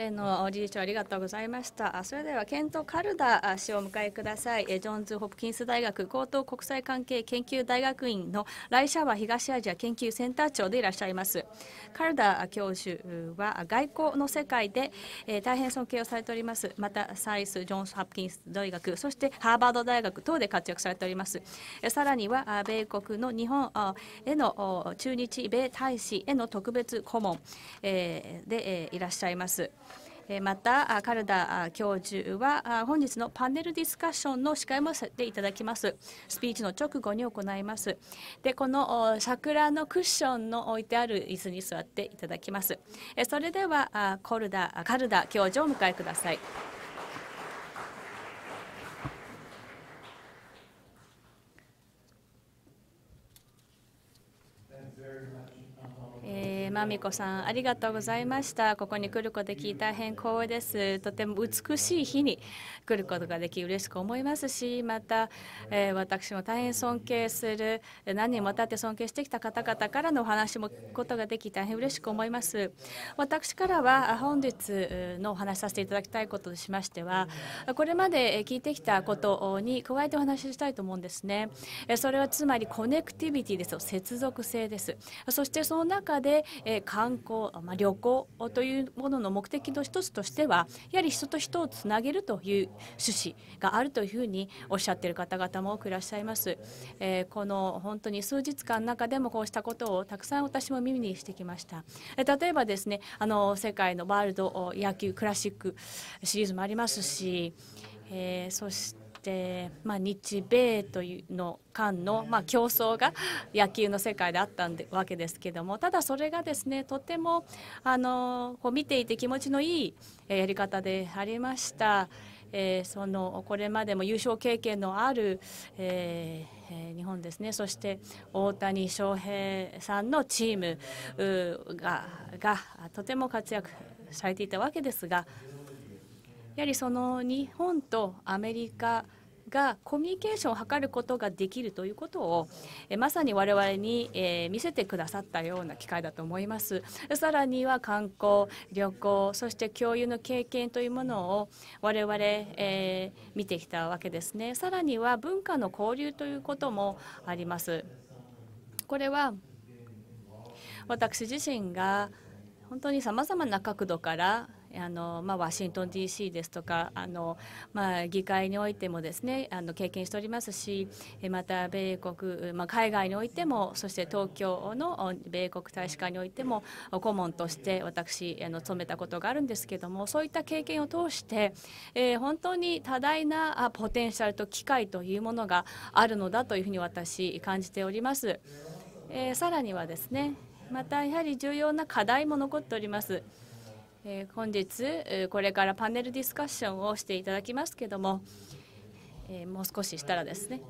の理事長ありがとうございましたそれではケント・カルダ氏をお迎えくださいジョンズ・ホプキンス大学高等国際関係研究大学院のライシャワ東アジア研究センター長でいらっしゃいますカルダ教授は外交の世界で、大変尊敬をされておりますまたサイス・ジョンズ・ホプキンス大学そしてハーバード大学等で活躍されておりますさらには米国の日本への駐日米大使への特別顧問、で、いらっしゃいますまたカルダ教授は本日のパネルディスカッションの司会もさせていただきますスピーチの直後に行いますでこの桜のクッションの置いてある椅子に座っていただきますそれではコルダカルダ教授をお迎えくださいまみこさんありがとうございましたここに来ることでき大変光栄ですとても美しい日に来ることができ嬉しく思いますしまた、えー、私も大変尊敬する何人もたって尊敬してきた方々からのお話もことができ大変嬉しく思います私からは本日のお話しさせていただきたいこととしましてはこれまで聞いてきたことに加えてお話ししたいと思うんですねそれはつまりコネクティビティです接続性ですそしてその中でえ観光、まあ、旅行というものの目的の一つとしてはやはり人と人をつなげるという趣旨があるというふうにおっしゃっている方々も多くいらっしゃいます、えこの本当に数日間の中でもこうしたことをたくさん私も耳にしてきました、え例えばですねあの世界のワールド野球クラシックシリーズもありますし、えそしてで、まあ、日米というの間の、まあ、競争が野球の世界であったんでわけですけどもただそれがですねとてもあのこう見ていて気持ちのいいやり方でありました。えー、そのこれまでも優勝経験のある、えー、日本ですねそして大谷翔平さんのチームががとても活躍されていたわけですがやはりその日本とアメリカがコミュニケーションを図ることができるということをまさに我々に、えー、見せてくださったような機会だと思いますさらには観光旅行そして共有の経験というものを我々、えー、見てきたわけですねさらには文化の交流ということもありますこれは私自身が本当にさまざまな角度からあのまあ、ワシントン DC ですとかあの、まあ、議会においてもですねあの経験しておりますしまた米国、まあ、海外においてもそして東京の米国大使館においても顧問として私あの勤めたことがあるんですけどもそういった経験を通して、えー、本当に多大なポテンシャルと機会というものがあるのだというふうに私感じております。えー、さらにはですねまたやはり重要な課題も残っております。え本日これからパネルディスカッションをしていただきますけども、えもう少ししたらですね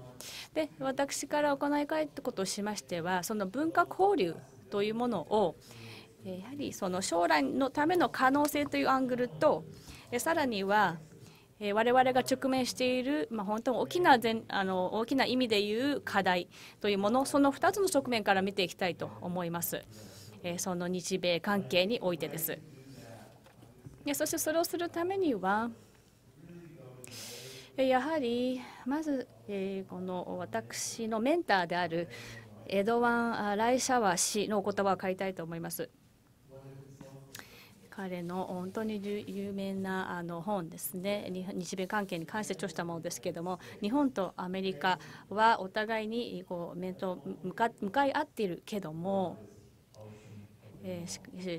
で私から行いえってことをしましてはその文化交流というものをやはりその将来のための可能性というアングルとさらには我々が直面している、まあ、本当に大きな全あの大きな意味でいう課題というものその2つの側面から見ていきたいと思います。その日米関係においてです。そしてそれをするためにはやはりまず、えこの私のメンターであるエドワン・ライシャワ氏のお言葉を書いたいと思います。彼の本当に有名なあの本ですね日米関係に関して著したものですけれども日本とアメリカはお互いにこう面と向か向かい合っているけども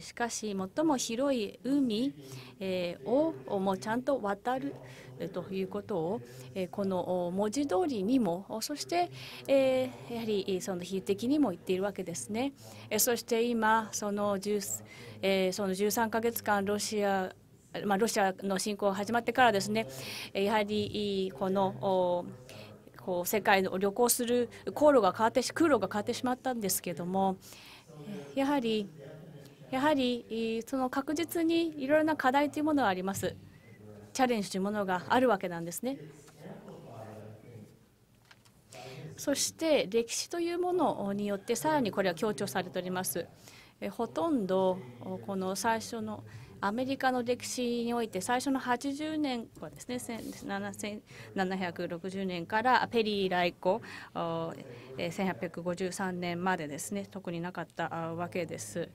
しかし最も広い海、をもちゃんと渡るということを、この文字通りにもそして、やはりその比喩的にも言っているわけですね。そして今その1その13ヶ月間ロシアまあ、ロシアの侵攻が始まってからですねやはりこのこう世界を旅行する航路が変わって空路が変わってしまったんですけどもやはりやはりその確実にいろいろな課題というものはあります。チャレンジというものがあるわけなんですね。そして歴史というものによってさらにこれは強調されております。ほとんどこの最初のアメリカの歴史において最初の80年はですね1760年からペリー来航1853年までですね特になかったわけです。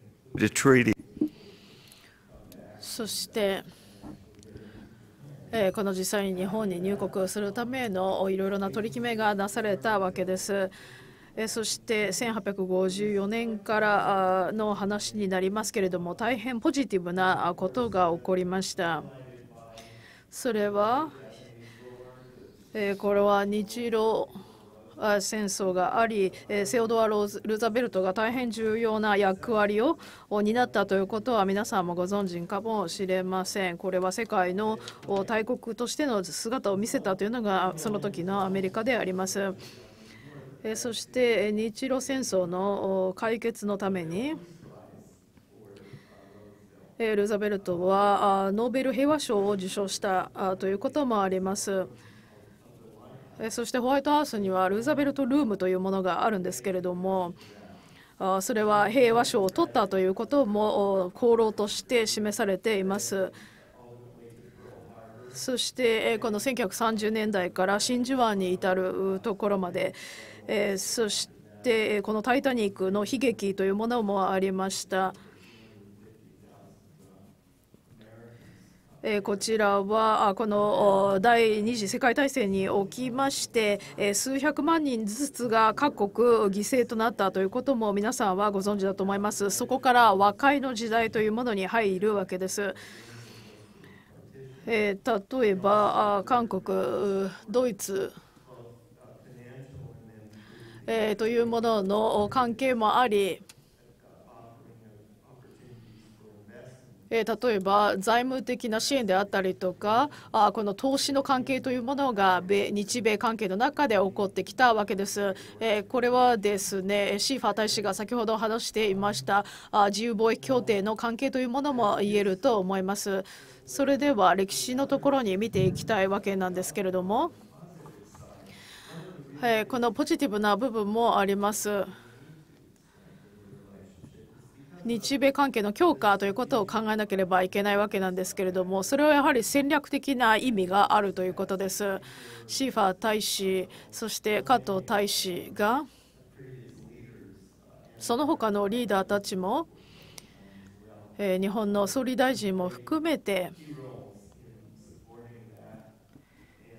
そして、えー、この実際に日本に入国するためのいろいろな取り決めがなされたわけです。えそして1854年からの話になりますけれども大変ポジティブなことが起こりました。それは、えこれは日露戦争がありセオドア・ロールザベルトが大変重要な役割を担ったということは皆さんもご存知かもしれません。これは世界の大国としての姿を見せたというのがその時のアメリカであります。そして日露戦争の解決のためにルーザベルトはノーベル平和賞を受賞したということもあります。そしてホワイトハウスにはルーザベルト・ルームというものがあるんですけれどもそれは平和賞を取ったということも功労として示されています。そしてこの1930年代から真珠湾に至るところまでそしてこの「タイタニック」の悲劇というものもありました。えこちらはあこの第二次世界大戦におきまして、え数百万人ずつが各国犠牲となったということも皆さんはご存知だと思いますそこから和解の時代というものに入るわけです。え例えばあ韓国ドイツえというものの関係もありえー、例えば財務的な支援であったりとかあこの投資の関係というものが米日米関係の中で起こってきたわけです。えー、これはですねシーファー大使が先ほど話していましたあ自由貿易協定の関係というものも言えると思います。それでは歴史のところに見ていきたいわけなんですけれども、えー、このポジティブな部分もあります。日米関係の強化ということを考えなければいけないわけなんですけれどもそれはやはり戦略的な意味があるということです。シーファー大使そして加藤大使がその他のリーダーたちも、え日本の総理大臣も含めて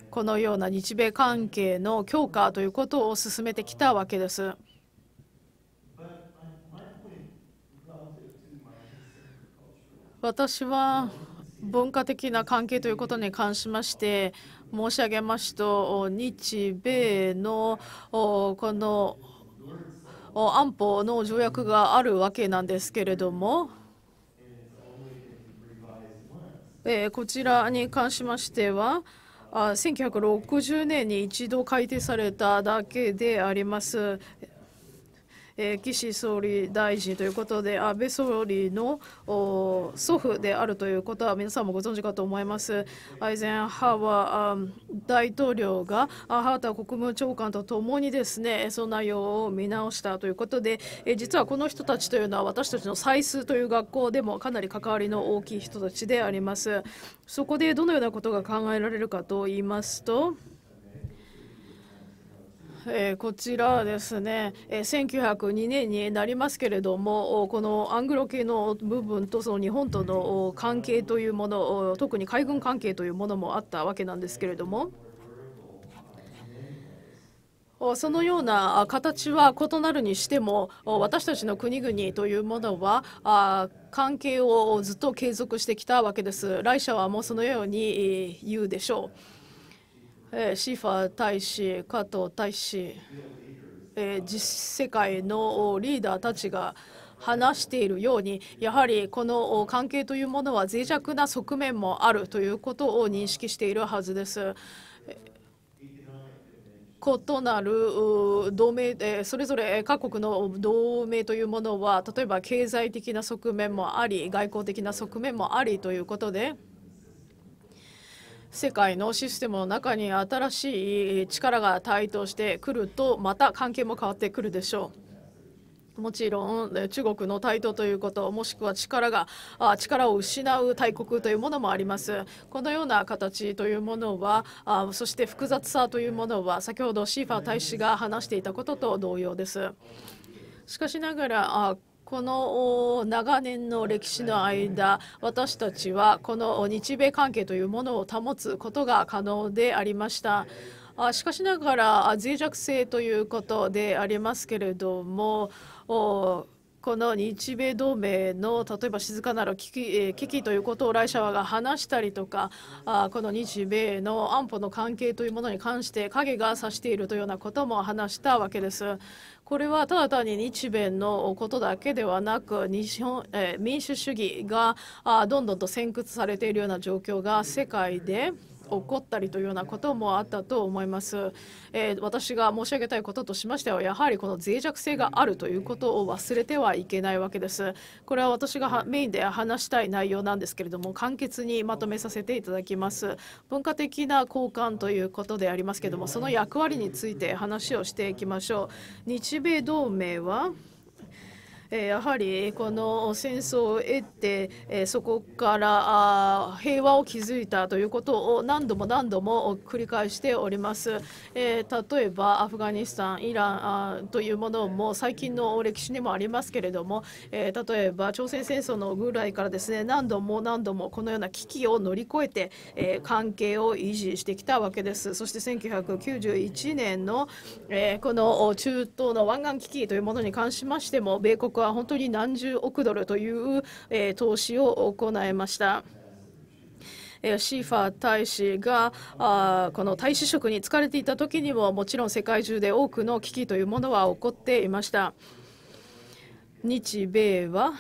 このような日米関係の強化ということを進めてきたわけです。私は文化的な関係ということに関しまして申し上げますと日米のこの安保の条約があるわけなんですけれども、えこちらに関しましては1960年に一度改定されただけであります。え岸総理大臣ということで安倍総理の祖父であるということは皆さんもご存知かと思いますアイゼンハワー大統領がハータ国務長官とともにですねその内容を見直したということで、え実はこの人たちというのは私たちの歳数という学校でもかなり関わりの大きい人たちでありますそこでどのようなことが考えられるかと言いますとえー、こちらですね、えー、1902年になりますけれどもこのアングロ系の部分とその日本との関係というもの特に海軍関係というものもあったわけなんですけれども。そのような形は異なるにしても私たちの国々というものは関係をずっと継続してきたわけです。来者はもうそのように言うでしょう。えシーファー大使、加藤大使、え世界のリーダーたちが話しているようにやはりこの関係というものは脆弱な側面もあるということを認識しているはずです。異なる同盟それぞれ各国の同盟というものは例えば経済的な側面もあり外交的な側面もありということで。世界のシステムの中に新しい力が台頭してくるとまた関係も変わってくるでしょう。もちろん中国の台頭ということもしくは力が力を失う大国というものもありますこのような形というものはそして複雑さというものは先ほどシーファー大使が話していたことと同様ですしかしながらこの長年の歴史の間私たちはこの日米関係というものを保つことが可能でありました。しかしながら脆弱性ということでありますけれどもこの日米同盟の例えば静かなる危機危機ということをライシャワが話したりとかこの日米の安保の関係というものに関して影が差しているというようなことも話したわけです。これはただ単に日米のことだけではなく日本、えー、民主主義があどんどんと先屈されているような状況が世界で怒ったりというようなこともあったと思います、えー、私が申し上げたいこととしましてはやはりこの脆弱性があるということを忘れてはいけないわけですこれは私がメインで話したい内容なんですけれども簡潔にまとめさせていただきます文化的な交換ということでありますけれどもその役割について話をしていきましょう日米同盟はやはりこの戦争を得てそこから平和を築いたということを何度も何度も繰り返しております。例えばアフガニスタンイランというものも最近の歴史にもありますけれども例えば朝鮮戦争のぐらいからですね何度も何度もこのような危機を乗り越えて関係を維持してきたわけです。そして1991年のこの中東の湾岸危機というものに関しましても米国は本当に何十億ドルという、え投資を行いました。シーファー大使がこの大使職に就かれていた時にももちろん世界中で多くの危機というものは起こっていました日米は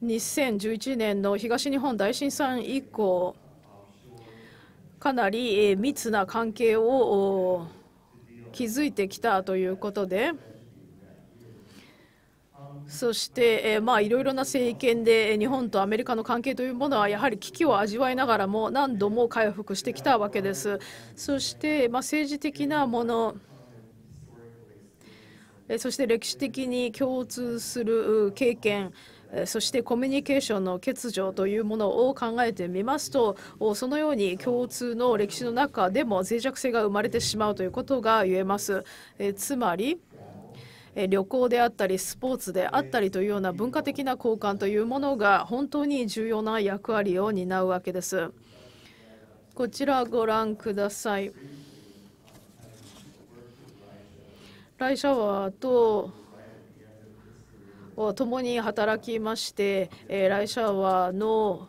2011年の東日本大震災以降かなり密な関係を築いてきたということでそして、えー、まあ、いろいろな政権で日本とアメリカの関係というものはやはり危機を味わいながらも何度も回復してきたわけです。そして、まあ、政治的なものそして歴史的に共通する経験そしてコミュニケーションの欠如というものを考えてみますとそのように共通の歴史の中でも脆弱性が生まれてしまうということが言えます。えつまり旅行であったりスポーツであったりというような文化的な交換というものが本当に重要な役割を担うわけです。こちらご覧ください。ライシャワーとを共に働きまして、えー、来シャワーの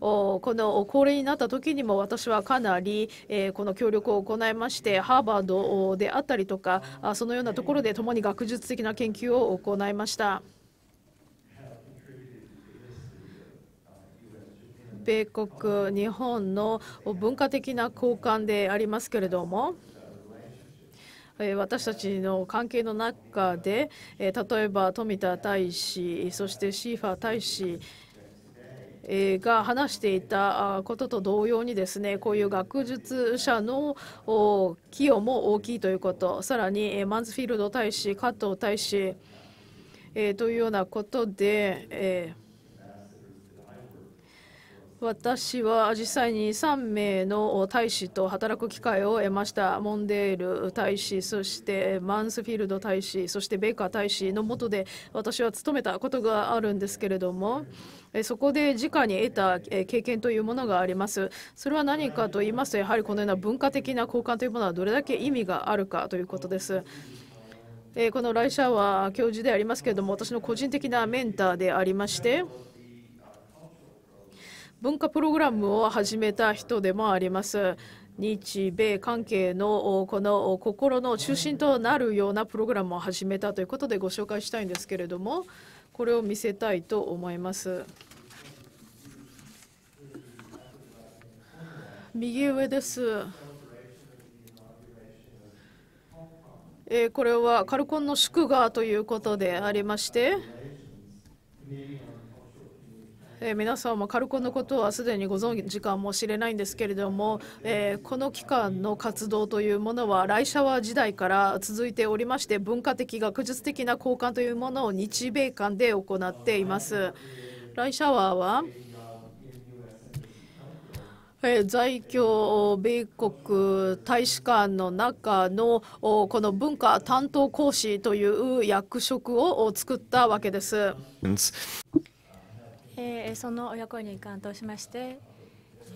この高齢になった時にも私はかなり、えこの協力を行いましてハーバードであったりとかそのようなところで共に学術的な研究を行いました。米国日本の文化的な交換でありますけれども。私たちの関係の中で例えば富田大使そしてシーファー大使が話していたことと同様にですねこういう学術者の寄与も大きいということさらにマンズフィールド大使加藤大使というようなことで、えー私は実際に3名の大使と働く機会を得ました。モンデール大使、そしてマンスフィールド大使、そしてベイカー大使の下で私は勤めたことがあるんですけれども、そこで直に得た経験というものがあります。それは何かと言いますと、やはりこのような文化的な交換というものはどれだけ意味があるかということです。このライシャは教授でありますけれども、私の個人的なメンターでありまして、文化プログラムを始めた人でもあります。日米関係のこの心の中心となるようなプログラムを始めたということでご紹介したいんですけれどもこれを見せたいと思います。右上です。えこれはカルコンの祝賀ということでありまして。えー、皆さんもカルコンのことはすでにご存知かもしれないんですけれども、えー、この期間の活動というものはライシャワー時代から続いておりまして文化的学術的な交換というものを日米間で行っています。ライシャワーは在京米国大使館の中のこの文化担当講師という役職を作ったわけです。えー、その役員に関当しまして、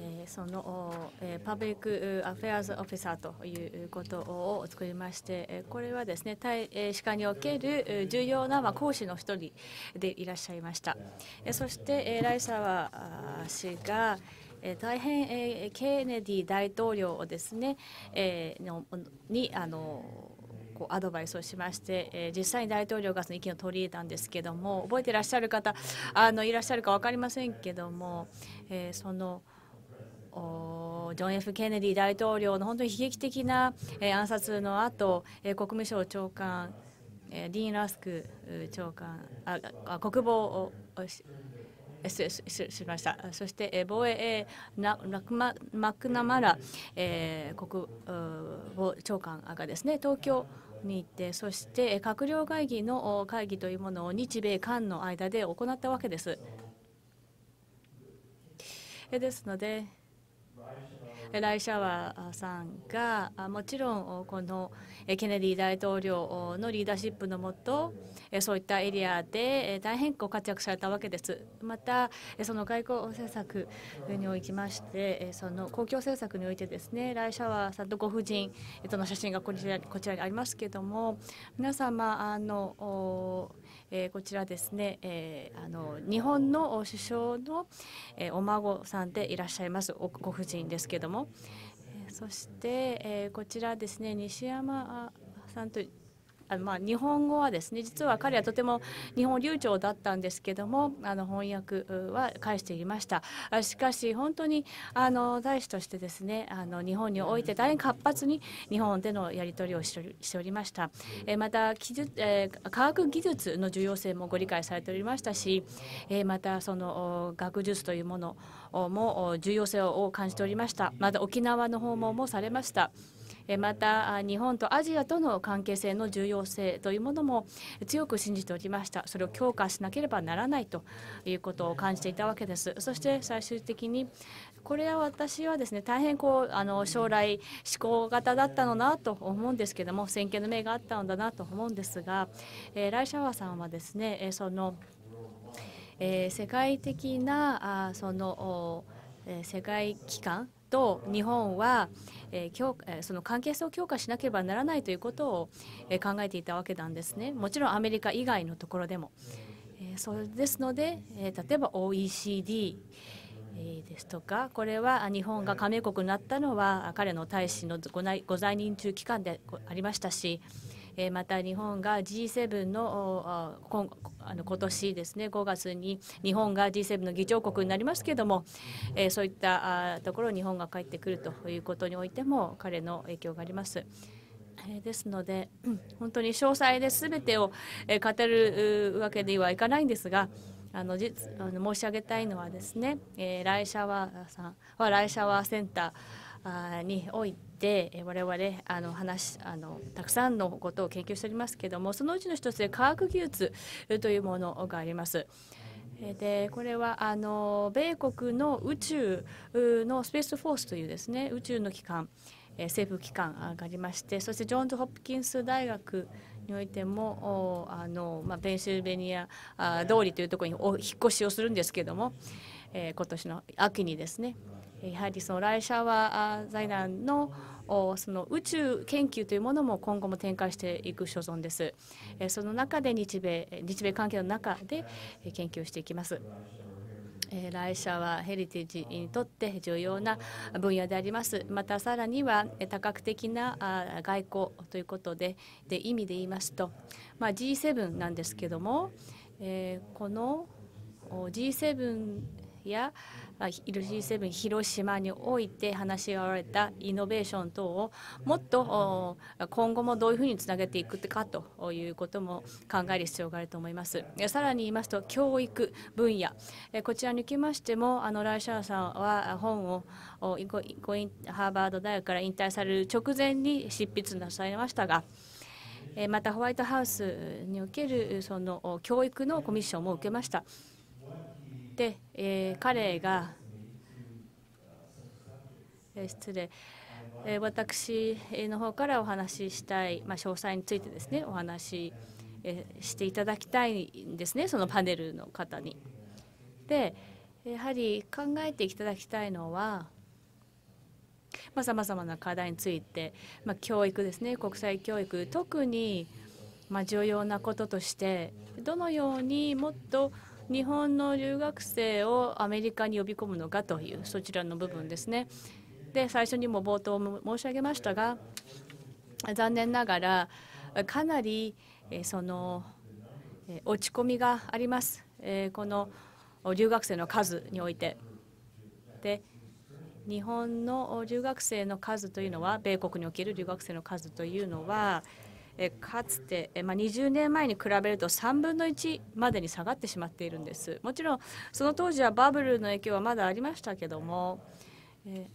えー、その、えパブリックアフェアーズオフィサーということを作りまして、えこれはですね大使館における重要な、まあ、講師の一人でいらっしゃいました。えそして、えライサワ氏が、え大変、えケネディ大統領をですね、えー、のにあのこうアドバイスをしまして、えー、実際に大統領がその意見を取り入れたんですけども覚えていらっしゃる方あのいらっしゃるか分かりませんけども、えー、そのジョン・ F・ ケネディ大統領の本当に悲劇的な、え暗殺の後、えー、国務省長官、えディーン・ラスク長官あ国防をししましたそして、え防衛なママクナマラ、え国防長官がですね東京に行ってそして閣僚会議の会議というものを日米韓の間で行ったわけです。ですのでライシャワーさんがもちろんこのケネディ大統領のリーダーシップのもとそういったエリアで大変う活躍されたわけです。またその外交政策におきましてその公共政策においてですねライシャワーさんとご婦人との写真がこちらにありますけれども皆様あのえー、こちらですね、えー、あの日本の首相の、えー、お孫さんでいらっしゃいますご婦人ですけども、えそして、えこちらですね西山さんとあまあ、日本語はですね実は彼はとても日本流暢だったんですけどもあの翻訳は返していましたしかし本当にあの大使としてですねあの日本において大変活発に日本でのやり取りをしておりましたえまた技術、え科学技術の重要性もご理解されておりましたしえまたその学術というものも重要性を感じておりましたまた沖縄の訪問もされました。また日本とアジアとの関係性の重要性というものも強く信じておりましたそれを強化しなければならないということを感じていたわけですそして最終的にこれは私はですね大変こうあの将来志向型だったのなと思うんですけども先見の明があったのだなと思うんですが、えー、ライシャワーさんはですね、えその、えー、世界的なあその、え世界機関と日本は、え強その関係性を強化しなければならないということを、え考えていたわけなんですね。もちろんアメリカ以外のところでも。えそうですので、え例えば OECD えですとかこれは日本が加盟国になったのは彼の大使のごご在任中期間でありましたしまた日本が G7 の今あの今年ですね5月に日本が G7 の議長国になりますけれども、そういったところ日本が帰ってくるということにおいても彼の影響があります。ですので本当に詳細で全てを語るわけではいかないんですがあの実あの申し上げたいのはですね、えライシャワーさんはライシャワーセンターにおいて我々あの話あのたくさんのことを研究しておりますけどもそのうちの一つで科学技術というものがあります。でこれはあの米国の宇宙のスペースフォースというですね宇宙の機関政府機関がありましてそしてジョーンズ・ホプキンス大学においてもあの、まあ、ペンシルベニア通りというところにお引っ越しをするんですけども、えー、今年の秋にですねやはりそのライシャワー財団のその宇宙研究というものも今後も展開していく所存です。その中で日米日米関係の中で研究していきます。来社はヘリテージにとって重要な分野であります。またさらには多角的な外交ということでで意味で言いますと、まあ、G7 なんですけども、えこの G7 や G7 広島において話し合われたイノベーション等をもっと今後もどういうふうにつなげていくかということも考える必要があると思います。さらに言いますと教育分野こちらにおきましてもあのライシャーさんは本をハーバード大学から引退される直前に執筆なさいましたがまたホワイトハウスにおけるその教育のコミッションも受けました。で、えー、彼が、えー、失礼、えー、私の方からお話ししたい、まあ、詳細についてですねお話し、えー、していただきたいんですねそのパネルの方に。でやはり考えていただきたいのはさまざ、まな課題について、まあ、教育ですね国際教育特にまあ重要なこととしてどのようにもっと日本の留学生をアメリカに呼び込むのかというそちらの部分ですね。で最初にも冒頭申し上げましたが残念ながらかなりその落ち込みがあります。この留学生の数において。で日本の留学生の数というのは米国における留学生の数というのはえかつて、えまあ、20年前に比べると3分の1までに下がってしまっているんですもちろんその当時はバブルの影響はまだありましたけども、え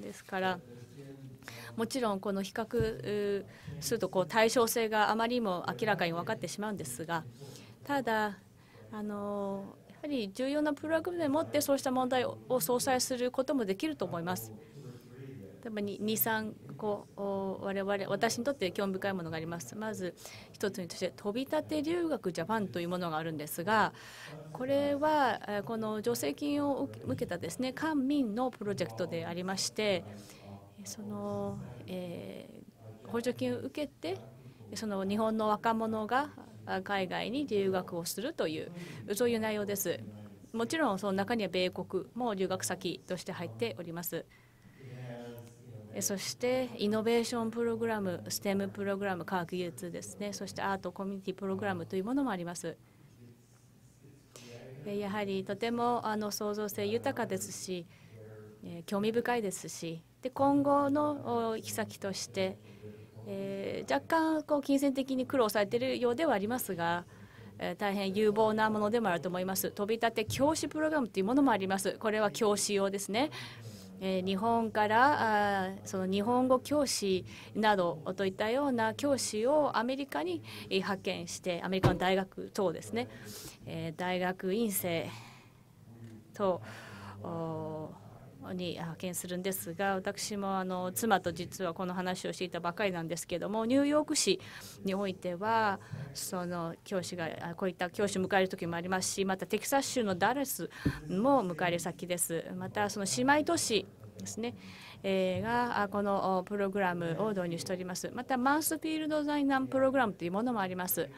ですからもちろんこの比較するとこう対称性があまりにも明らかに分かってしまうんですがただあのやはり重要なプログラムでもってそうした問題を相殺することもできると思います。23こう我々私にとって興味深いものがありますまず一つにとして飛び立て留学ジャパンというものがあるんですがこれはこの助成金を受けたですね官民のプロジェクトでありましてその、えー、補助金を受けてその日本の若者が海外に留学をするというそういう内容です。もちろんその中には米国も留学先として入っております。そしてイノベーションプログラム、STEM プログラム、科学技術ですね、そしてアートコミュニティプログラムというものもあります。やはりとてもあの創造性豊かですし、興味深いですし、で今後の行き先として、えー、若干こう金銭的に苦労されているようではありますが、大変有望なものでもあると思います。飛び立て教師プログラムというものもあります。これは教師用ですね。えー、日本からあその日本語教師などといったような教師をアメリカに、え派遣してアメリカの大学等ですね、えー、大学院生等に派遣するんですが私もあの妻と実はこの話をしていたばかりなんですけどもニューヨーク市においてはその教師がこういった教師を迎える時もありますしまたテキサス州のダレスも迎える先です。またその姉妹都市ですね、えがこのプログラムを導入しております。またマウスフィールド財難プログラムというものもあります。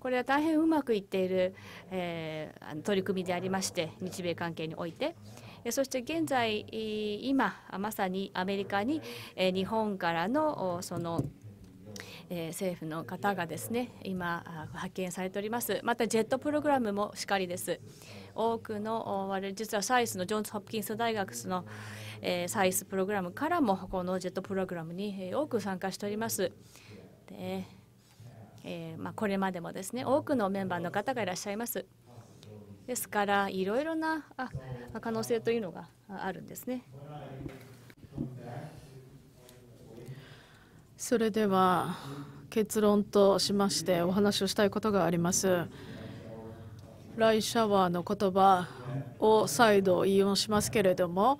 これは大変うまくいっている、え取り組みでありまして日米関係においてそして現在今まさにアメリカに日本からのそのえ政府の方がですね今派遣されておりますまたジェットプログラムもしかりです多くの我々実はサイスのジョンズ・ホプキンス大学の、えサイスプログラムからもこのジェットプログラムに多く参加しておりますで、えまこれまでもですね多くのメンバーの方がいらっしゃいますですからいろいろな可能性というのがあるんですね。それでは結論としましてお話をしたいことがあります。ライシャワーの言葉を再度引用しますけれども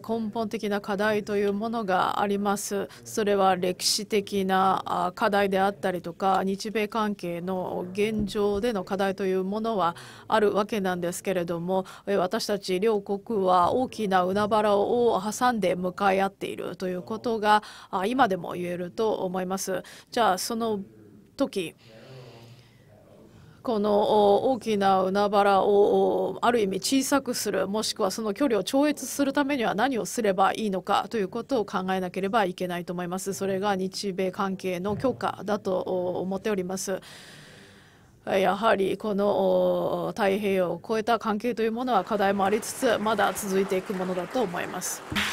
根本的な課題というものがあります。それは歴史的な課題であったりとか日米関係の現状での課題というものはあるわけなんですけれども私たち両国は大きな海原を挟んで向かい合っているということが今でも言えると思います。じゃあその時この大きな海原をある意味小さくするもしくはその距離を超越するためには何をすればいいのかということを考えなければいけないと思います。それが日米関係の強化だと思っております。やはりこの太平洋を越えた関係というものは課題もありつつまだ続いていくものだと思います。